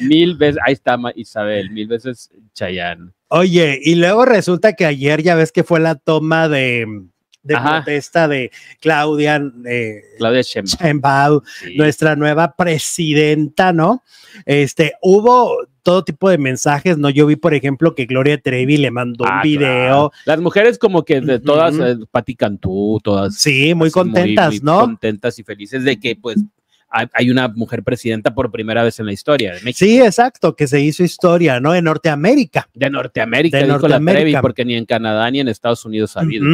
Mil veces, ahí está Isabel, mil veces Chayanne. Oye, y luego resulta que ayer ya ves que fue la toma de, protesta de Claudia, eh, Claudia Sheinbaum, nuestra nueva presidenta, ¿no? Este, hubo todo tipo de mensajes, ¿no? Yo vi, por ejemplo, que Gloria Trevi le mandó un ah, video. Las mujeres como que de todas, uh todas. Sí, muy contentas, muy ¿no? Contentas y felices de que pues hay una mujer presidenta por primera vez en la historia de México. Sí, exacto, que se hizo historia, ¿no? De Norteamérica. De Norteamérica, de Norteamérica. porque ni en Canadá ni en Estados Unidos ha habido.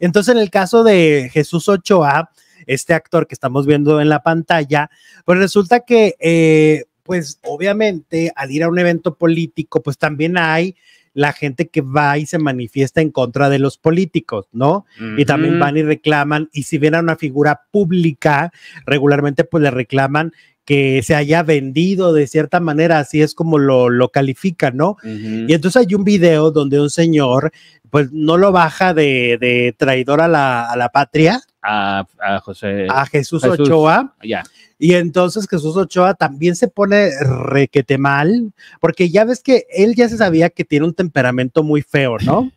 Entonces, en el caso de Jesús Ochoa, este actor que estamos viendo en la pantalla, pues resulta que, eh, pues obviamente, al ir a un evento político, pues también hay la gente que va y se manifiesta en contra de los políticos, ¿no? Y también van y reclaman, y si ven a una figura pública, regularmente pues le reclaman que se haya vendido de cierta manera, así es como lo, califican, ¿no? Y entonces hay un video donde un señor, pues no lo baja de, traidor a la, a la patria. A, José. A Jesús, Ochoa. Ya. Y entonces Jesús Ochoa también se pone requete mal, porque ya ves que él ya se sabía que tiene un temperamento muy feo, ¿no?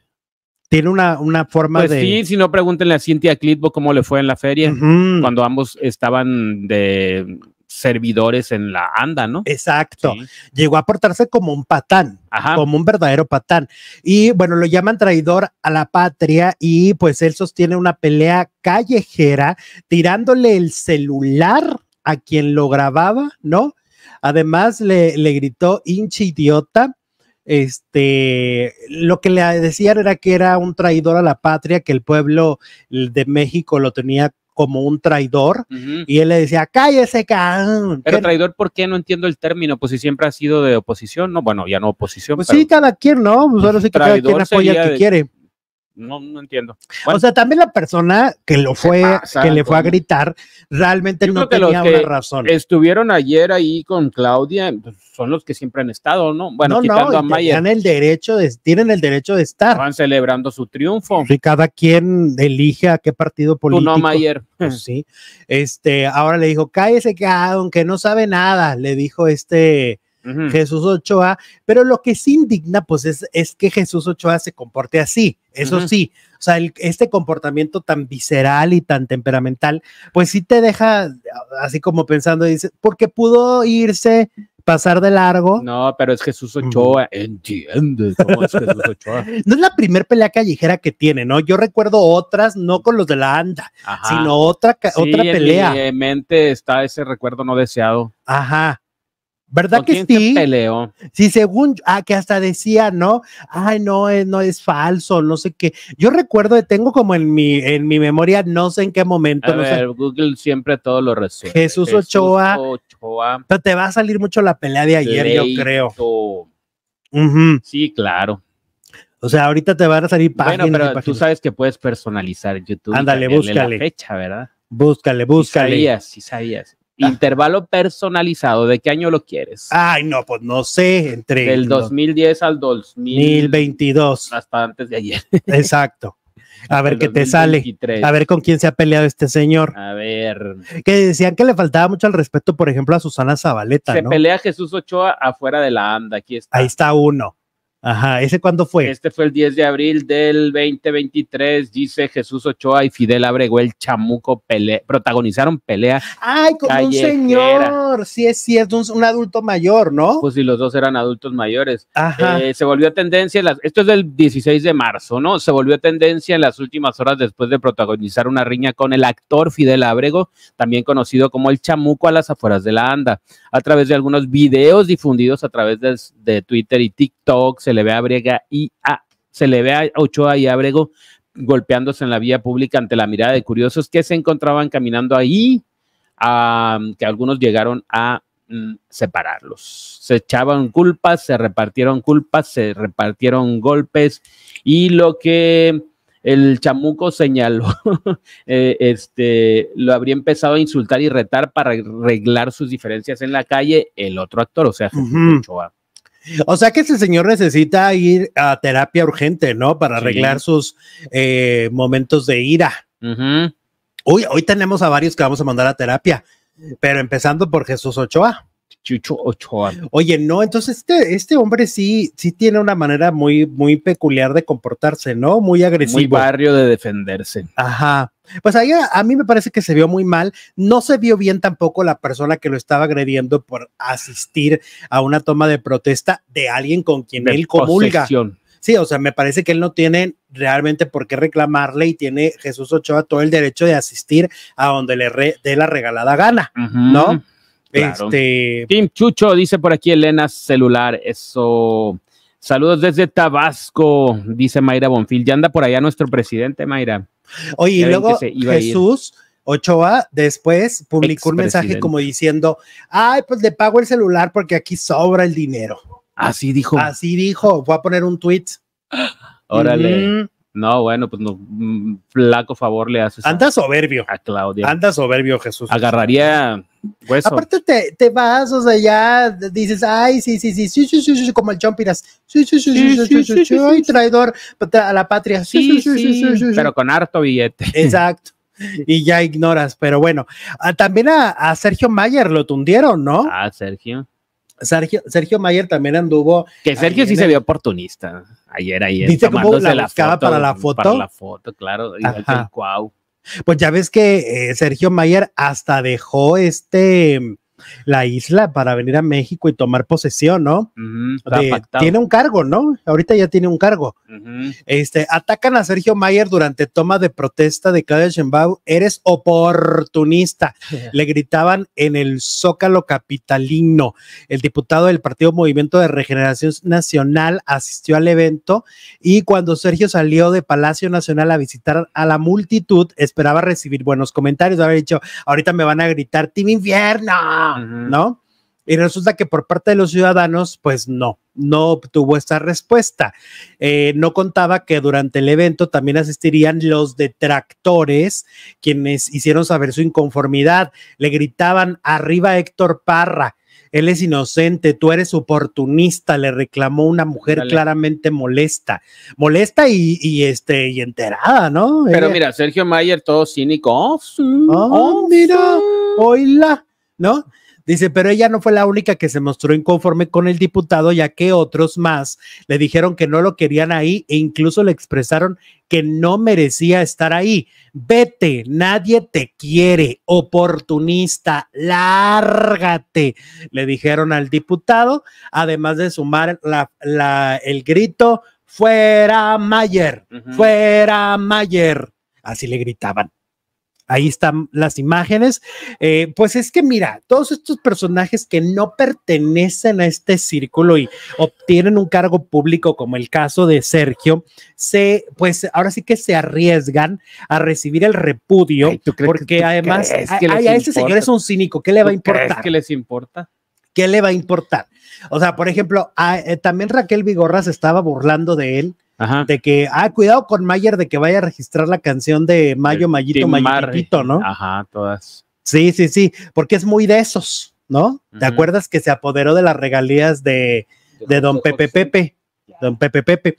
tiene una, una forma pues de. Sí, si no, pregúntenle a Cintia Clitbo cómo le fue en la feria, cuando ambos estaban de servidores en la anda, ¿no? Exacto. Llegó a portarse como un patán, como un verdadero patán. Y bueno, lo llaman traidor a la patria y pues él sostiene una pelea callejera tirándole el celular a quien lo grababa, ¿no? Además le, gritó hinche idiota. Este, lo que le decían era que era un traidor a la patria, que el pueblo de México lo tenía como un traidor y él le decía, cállese, cabrón. Pero traidor, ¿por qué no entiendo el término? Pues si siempre ha sido de oposición, no, bueno, ya no oposición. Pues sí, cada quien, ¿no? Pues sí que cada quien apoya al que quiere. No, no entiendo. o sea, también la persona que lo fue, que le fue a gritar, realmente no tenía una razón. Estuvieron ayer ahí con Claudia, pues, son los que siempre han estado, ¿no? Bueno, no, quitando no, a tienen el derecho tienen el derecho de estar. Van celebrando su triunfo. Y cada quien elige a qué partido político. Tú no, Mayer. Pues sí. Este, ahora le dijo, cállese, que aunque no sabe nada, le dijo este Jesús Ochoa, pero lo que sí indigna pues es, es que Jesús Ochoa se comporte así, eso sí, o sea, este comportamiento tan visceral y tan temperamental, pues sí te deja así como pensando, dice, porque pudo irse pasar de largo. No, pero es Jesús Ochoa, entiendes Jesús Ochoa. no es la primer pelea callejera que tiene, ¿no? Yo recuerdo otras, no con los de la ANDA, sino otra, otra pelea. En mi mente está ese recuerdo no deseado. Ajá. ¿Verdad que sí? Sí, según, ah, que hasta decía, ¿no? Ay, no, no es falso, no sé qué. Yo recuerdo, tengo como en mi, en mi memoria, no sé en qué momento. A ver, Google siempre todo lo resuelve. Jesús, Jesús Ochoa, Pero te va a salir mucho la pelea de ayer, yo creo. Sí, claro. O sea, ahorita te van a salir páginas. Bueno, pero tú sabes que puedes personalizar YouTube. Ándale, búscale. La fecha, ¿verdad? Búscale, búscale. Sí sabías, sí sabías. Ah. Intervalo personalizado, ¿de qué año lo quieres? Ay, no, pues no sé, entre... Del 2010 al 2022. Hasta antes de ayer. Exacto. A ver qué te sale. A ver con quién se ha peleado este señor. A ver. Que decían que le faltaba mucho al respeto, por ejemplo, a Susana Zabaleta. Se pelea Jesús Ochoa afuera de la anda. Aquí está. Ahí está uno. Ajá, ¿ese cuándo fue? Este fue el 10 de abril del 2023, dice Jesús Ochoa y Fidel Abrego, el Chamuco pele protagonizaron pelea. Ay, con un señor, sí es cierto, es un, adulto mayor, ¿no? Pues sí, los dos eran adultos mayores. Ajá. Eh, se volvió tendencia, las, esto es del 16 de marzo, ¿no? Se volvió tendencia en las últimas horas después de protagonizar una riña con el actor Fidel Abrego, también conocido como el Chamuco a las afueras de la anda, a través de algunos videos difundidos a través de, de Twitter y TikTok. Se se le ve a y a, se le ve Ochoa y a Abrego golpeándose en la vía pública ante la mirada de curiosos que se encontraban caminando ahí, que algunos llegaron a mm, separarlos. Se echaban culpas, se repartieron culpas, se repartieron golpes y lo que el chamuco señaló, eh, este, lo habría empezado a insultar y retar para arreglar sus diferencias en la calle el otro actor, o sea, Ochoa. O sea que ese señor necesita ir a terapia urgente, ¿no? Para arreglar sus eh, momentos de ira. hoy tenemos a varios que vamos a mandar a terapia, pero empezando por Jesús Ochoa. Chucho Ochoa. Oye, no, entonces este, este hombre sí, sí tiene una manera muy, muy peculiar de comportarse, ¿no? Muy agresivo. Muy barrio de defenderse. Ajá. Pues ahí a, mí me parece que se vio muy mal. No se vio bien tampoco la persona que lo estaba agrediendo por asistir a una toma de protesta de alguien con quien él comulga. Sí, o sea, me parece que él no tiene realmente por qué reclamarle y tiene Jesús Ochoa todo el derecho de asistir a donde le dé la regalada gana, ¿no? Este... Tim Chucho dice por aquí Elena celular, eso. Saludos desde Tabasco, dice Mayra Bonfil. Ya anda por allá nuestro presidente, Mayra. Oye, y luego Jesús Ochoa después publicó un mensaje como diciendo, ay, pues le pago el celular porque aquí sobra el dinero. Así dijo. Así dijo, voy a poner un tweet. Órale. Mm. No, bueno, pues no, mm, flaco favor le haces. Anda soberbio. A Claudia. Anda soberbio, Jesús. Agarraría Aparte te, te, vas, o sea, ya dices, ay, sí, sí, sí, sí, sí, sí, sí como el Chompiras, sí, sí, sí, sí, sí, sí, traidor a la patria, sí, sí, sí, sí, pero con harto billete. Exacto. Y ya ignoras, pero bueno, también a, Sergio Mayer lo tundieron, ¿no? Ah, Sergio. Sergio, Sergio Mayer también anduvo. Que Sergio sí se vio oportunista ayer, ayer. Dice cómo la, buscaba para la foto. Para la foto, claro. Y el Cuau. Pues ya ves que eh, Sergio Mayer hasta dejó este la isla para venir a México y tomar posesión, ¿no? tiene un cargo, ¿no? Ahorita ya tiene un cargo. Este, atacan a Sergio Mayer durante toma de protesta de Claudia Sheinbaum, eres oportunista. Le gritaban en el Zócalo capitalino. El diputado del Partido Movimiento de Regeneración Nacional asistió al evento y cuando Sergio salió de Palacio Nacional a visitar a la multitud, esperaba recibir buenos comentarios, Había dicho, ahorita me van a gritar, Team Infierno. ¿no? Y resulta que por parte de los ciudadanos, pues no, no obtuvo esta respuesta. Eh, no contaba que durante el evento también asistirían los detractores, quienes hicieron saber su inconformidad. Le gritaban, arriba Héctor Parra, él es inocente, tú eres oportunista, le reclamó una mujer claramente molesta, molesta y, este y enterada, ¿no? Pero mira, Sergio Mayer todo cínico. Oh, mira, oíla, ¿no? Dice, pero ella no fue la única que se mostró inconforme con el diputado, ya que otros más le dijeron que no lo querían ahí e incluso le expresaron que no merecía estar ahí. Vete, nadie te quiere, oportunista, lárgate, le dijeron al diputado, además de sumar la, el grito, fuera Mayer, fuera Mayer. Así le gritaban ahí están las imágenes. Eh, pues es que mira, todos estos personajes que no pertenecen a este círculo y obtienen un cargo público, como el caso de Sergio, se, pues ahora sí que se arriesgan a recibir el repudio, porque además que a, ese señor es un cínico, ¿qué le va a importar? ¿Qué les importa? ¿Qué le va a importar? O sea, por ejemplo, eh, también Raquel Vigorra se estaba burlando de él de que, ah, cuidado con Mayer de que vaya a registrar la canción de Mayo, mayito Mayito, ¿no? Ajá, todas. Sí, sí, sí, porque es muy de esos, ¿no? ¿Te acuerdas que se apoderó de las regalías de, Don Pepe Pepe? Don Pepe Pepe.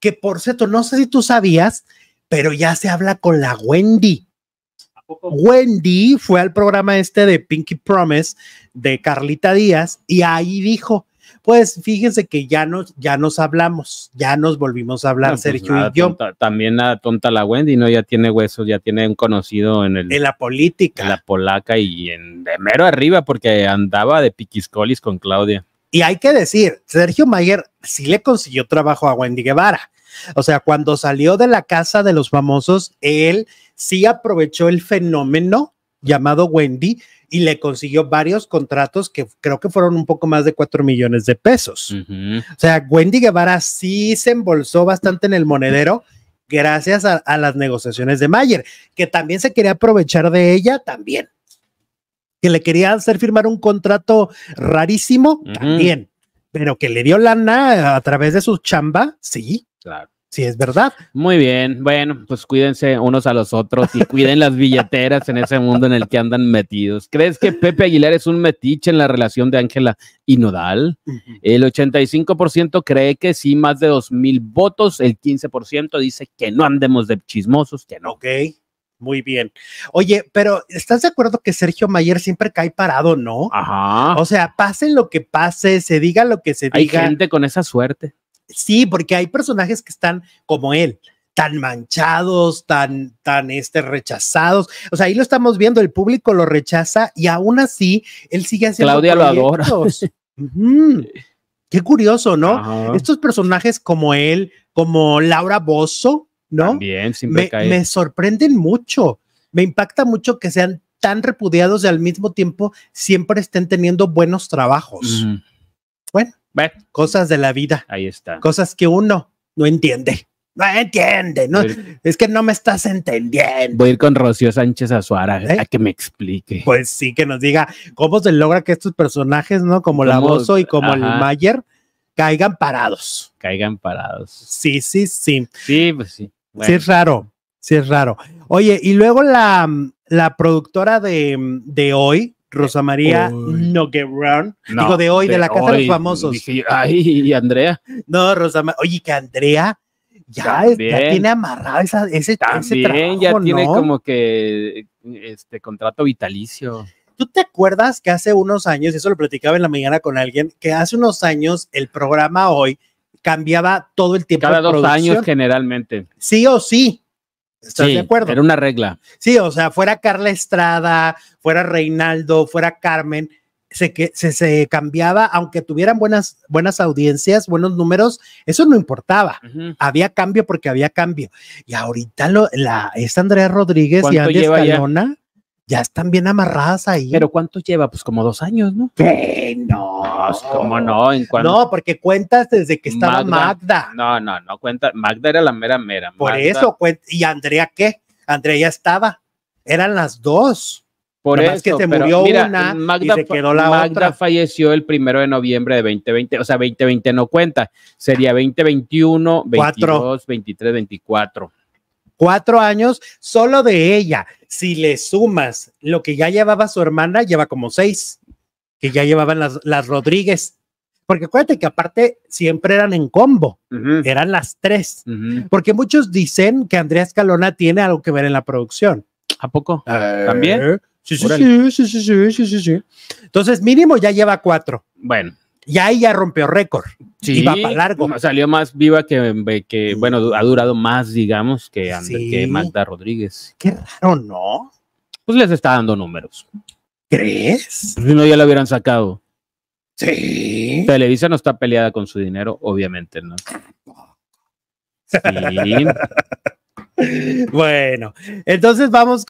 Que por cierto, no sé si tú sabías, pero ya se habla con la Wendy. Wendy fue al programa este de Pinky Promise de Carlita Díaz y ahí dijo, pues fíjense que ya nos, ya nos hablamos, ya nos volvimos a hablar, pues, Sergio y yo. también a tonta la Wendy, ¿no? Ya tiene huesos, ya tiene un conocido en el. En la política. En la polaca y en, de mero arriba, porque andaba de piquiscolis con Claudia. Y hay que decir, Sergio Mayer sí le consiguió trabajo a Wendy Guevara. O sea, cuando salió de la casa de los famosos, él sí aprovechó el fenómeno llamado Wendy y le consiguió varios contratos que creo que fueron un poco más de cuatro millones de pesos. O sea, Wendy Guevara sí se embolsó bastante en el monedero gracias a, las negociaciones de Mayer, que también se quería aprovechar de ella también. Que le quería hacer firmar un contrato rarísimo también, pero que le dio lana a través de su chamba, sí. Claro. Sí, es verdad. Muy bien, bueno, pues cuídense unos a los otros y cuiden las billeteras en ese mundo en el que andan metidos. ¿Crees que Pepe Aguilar es un metiche en la relación de Ángela y Nodal? El 85% cree que sí, más de mil votos, el 15% dice que no andemos de chismosos, que no. Ok. Muy bien. Oye, pero ¿estás de acuerdo que Sergio Mayer siempre cae parado, no? Ajá. O sea, pase lo que pase, se diga lo que se diga. Hay gente con esa suerte. Sí, porque hay personajes que están como él, tan manchados, tan, tan este, rechazados. O sea, ahí lo estamos viendo, el público lo rechaza y aún así él sigue haciendo. Claudia lo adora. Qué curioso, ¿no? Estos personajes como él, como Laura Bozzo, ¿no? me, me sorprenden mucho. Me impacta mucho que sean tan repudiados y al mismo tiempo siempre estén teniendo buenos trabajos. Bueno, cosas de la vida. Ahí está. Cosas que uno no entiende. No entiende, no, es que no me estás entendiendo. Voy a ir con Rocío Sánchez Azuara ¿Eh? a que me explique. Pues sí, que nos diga cómo se logra que estos personajes, ¿no? Como la y como el Mayer, caigan parados. Caigan parados. Sí, sí, sí. Sí, pues sí. Sí, es raro. Sí, es raro. Oye, y luego la, productora de, de hoy, Rosa María Noguerón, no, de hoy, de, la Casa de los Famosos. ay, y Andrea. No, Rosa María, oye, que Andrea ya, tiene amarrado ese, También, trabajo, ya tiene como que este contrato vitalicio. ¿Tú te acuerdas que hace unos años, eso lo platicaba en la mañana con alguien, que hace unos años el programa hoy cambiaba todo el tiempo. Cada dos años generalmente. Sí o sí. Estoy de acuerdo? Era una regla. Sí, o sea, fuera Carla Estrada, fuera Reinaldo, fuera Carmen, se, que, se, cambiaba, aunque tuvieran buenas, buenas audiencias, buenos números, eso no importaba. Había cambio porque había cambio. Y ahorita lo, la, esta Andrea Rodríguez y Andrés Escalona ya están bien amarradas ahí. Pero ¿cuánto lleva? Pues como dos años, ¿no? Menos, ¿cómo no? ¡No! cómo no No, porque cuentas desde que estaba Magda. No, no, no cuenta. Magda era la mera mera. Por eso, ¿y Andrea qué? Andrea ya estaba. Eran las dos. Por eso. eso, que se murió una Magda, y se quedó la Magda falleció el primero de noviembre de 2020, o sea, 2020 no cuenta, sería 2021, 22, 23, 24 cuatro años solo de ella. Si le sumas lo que ya llevaba su hermana, lleva como seis, que ya llevaban las, Rodríguez. Porque acuérdate que aparte siempre eran en combo, eran las tres. Porque muchos dicen que Andrea Escalona tiene algo que ver en la producción. ¿A poco? ¿También? sí, sí sí, sí, sí, sí, Entonces mínimo ya lleva cuatro. Bueno ya ahí ya rompió récord. Sí, va para largo. Salió más viva que, que, bueno, ha durado más, digamos, que, que Magda Rodríguez. Qué raro, ¿no? Pues les está dando números. ¿Crees? Pues si no, ya la hubieran sacado. Sí. Televisa no está peleada con su dinero, obviamente, ¿no? Sí. bueno, entonces vamos.